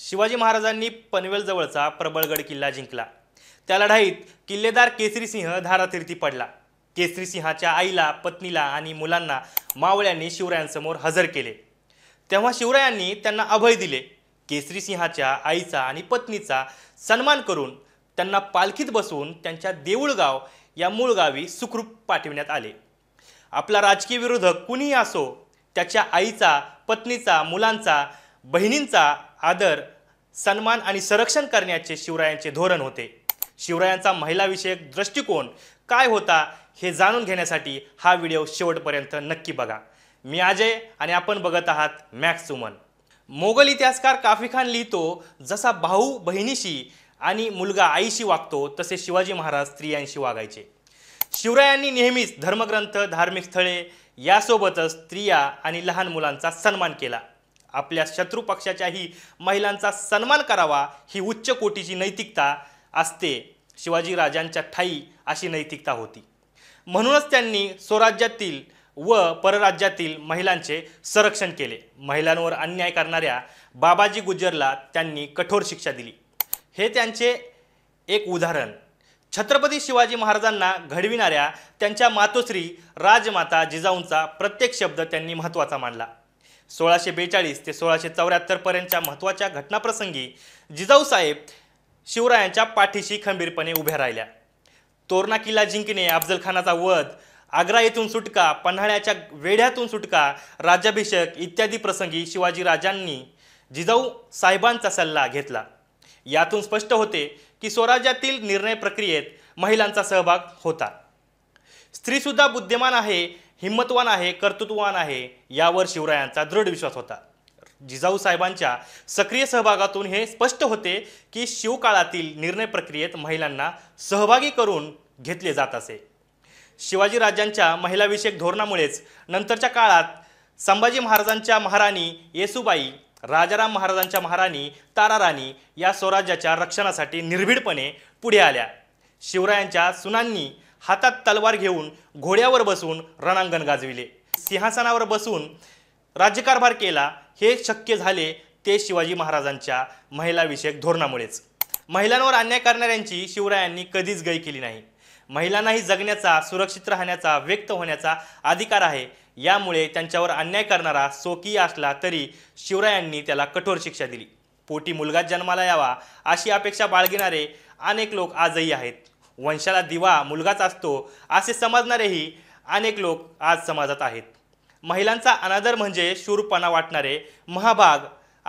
शिवाजी महाराजांनी पनवेलजवळचा प्रबळगड किल्ला जिंकला त्या लढाईत किल्लेदार केसरीसिंह धारातीर्थी पडला केसरीसिंहाच्या आईला पत्नीला आणि मुलांना मावळ्यांनी शिवरायांसमोर हजर केले तेव्हा शिवरायांनी त्यांना अभय दिले केसरीसिंहाच्या आईचा आणि पत्नीचा सन्मान करून त्यांना पालखीत बसवून त्यांच्या देऊळगाव या मूळ गावी सुखरूप पाठविण्यात आले आपला राजकीय विरोधक कुणीही असो त्याच्या आईचा पत्नीचा मुलांचा बहिणींचा आदर सन्मान आणि संरक्षण करण्याचे शिवरायांचे धोरण होते शिवरायांचा महिलाविषयक दृष्टिकोन काय होता हे जाणून घेण्यासाठी हा व्हिडिओ शेवटपर्यंत नक्की बघा मी अजय आणि आपण बघत आहात मॅक्स सुमन मोगल इतिहासकार काफी खान लिहितो जसा भाऊ बहिणीशी आणि मुलगा आईशी वागतो तसे शिवाजी महाराज स्त्रियांशी वागायचे शिवरायांनी नेहमीच धर्मग्रंथ धार्मिक स्थळे यासोबतच स्त्रिया आणि लहान मुलांचा सन्मान केला आपल्या शत्रू पक्षाच्याही महिलांचा सन्मान करावा ही उच्च कोटीची नैतिकता असते शिवाजीराजांच्या ठाई अशी नैतिकता होती म्हणूनच त्यांनी स्वराज्यातील व परराज्यातील महिलांचे संरक्षण केले महिलांवर अन्याय करणाऱ्या बाबाजी गुज्जरला त्यांनी कठोर शिक्षा दिली हे त्यांचे एक उदाहरण छत्रपती शिवाजी महाराजांना घडविणाऱ्या त्यांच्या मातोश्री राजमाता जिजाऊंचा प्रत्येक शब्द त्यांनी महत्त्वाचा मानला सोळाशे बेचाळीस ते सोळाशे चौऱ्याहत्तरपर्यंतच्या महत्त्वाच्या घटनाप्रसंगी जिजाऊसाहेब शिवरायांच्या पाठीशी खंबीरपणे उभ्या राहिल्या तोरणा किल्ला जिंकणे अफजलखानाचा वध आग्रा येथून सुटका पन्हाळ्याच्या वेढ्यातून सुटका राज्याभिषेक इत्यादी प्रसंगी शिवाजीराजांनी जिजाऊ साहेबांचा सल्ला घेतला यातून स्पष्ट होते की स्वराज्यातील निर्णय प्रक्रियेत महिलांचा सहभाग होता स्त्रीसुद्धा बुद्धिमान आहे हिंमतवान आहे कर्तृत्ववान आहे यावर शिवरायांचा दृढ विश्वास होता जिजाऊ साहेबांच्या सक्रिय सहभागातून हे स्पष्ट होते की शिवकाळातील निर्णय प्रक्रियेत महिलांना सहभागी करून घेतले जात असे शिवाजी राजांच्या महिलाविषयक धोरणामुळेच नंतरच्या काळात संभाजी महाराजांच्या महाराणी येसुबाई राजाराम महाराजांच्या महाराणी ताराराणी या स्वराज्याच्या रक्षणासाठी निर्भीडपणे पुढे आल्या शिवरायांच्या सुनांनी हातात तलवार घेऊन घोड्यावर बसून रणांगण गाजविले सिंहासनावर बसून राज्यकारभार केला हे शक्य झाले ते शिवाजी महाराजांच्या महिलाविषयक धोरणामुळेच महिलांवर अन्याय करणाऱ्यांची शिवरायांनी कधीच गई केली नाही महिलांनाही जगण्याचा सुरक्षित राहण्याचा व्यक्त होण्याचा अधिकार आहे यामुळे त्यांच्यावर अन्याय करणारा सोकी असला तरी शिवरायांनी त्याला कठोर शिक्षा दिली पोटी मुलगा जन्माला यावा अशी अपेक्षा बाळगिणारे अनेक लोक आजही आहेत वंशाला दिवा मुलगाच असतो असे समजणारेही अनेक लोक आज समाजात आहेत महिलांचा अनादर म्हणजे शूरपणा वाटणारे महाभाग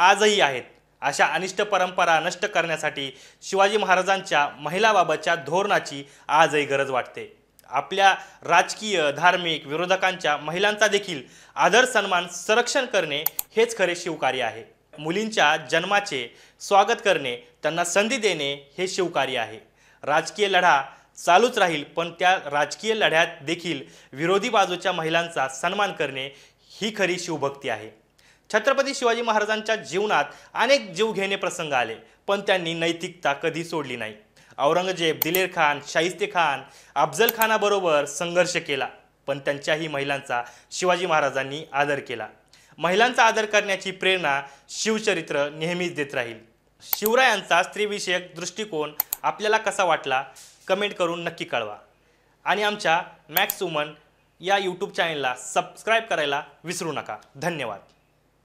आजही आहेत अशा अनिष्ट परंपरा नष्ट करण्यासाठी शिवाजी महाराजांच्या महिलाबाबतच्या धोरणाची आजही गरज वाटते आपल्या राजकीय धार्मिक विरोधकांच्या महिलांचा देखील आदर सन्मान संरक्षण करणे हेच खरे शिवकार्य आहे मुलींच्या जन्माचे स्वागत करणे त्यांना संधी देणे हे शिवकार्य आहे राजकीय लढा चालूच राहील पण त्या राजकीय लढ्यात देखील विरोधी बाजूच्या महिलांचा सन्मान करणे ही खरी शिवभक्ती आहे छत्रपती शिवाजी महाराजांच्या जीवनात अनेक जीवघेणे प्रसंग आले पण त्यांनी नैतिकता कधी सोडली नाही औरंगजेब दिलेर खान शाहिस्ते खान अफजल खानाबरोबर संघर्ष केला पण त्यांच्याही महिलांचा शिवाजी महाराजांनी आदर केला महिलांचा आदर करण्याची प्रेरणा शिवचरित्र नेहमीच देत राहील शिवरायांचा स्त्रीविषयक दृष्टिकोन आपल्याला कसा वाटला कमेंट करून नक्की कळवा आणि आमच्या मॅक्स वुमन या यूट्यूब चॅनलला सबस्क्राईब करायला विसरू नका धन्यवाद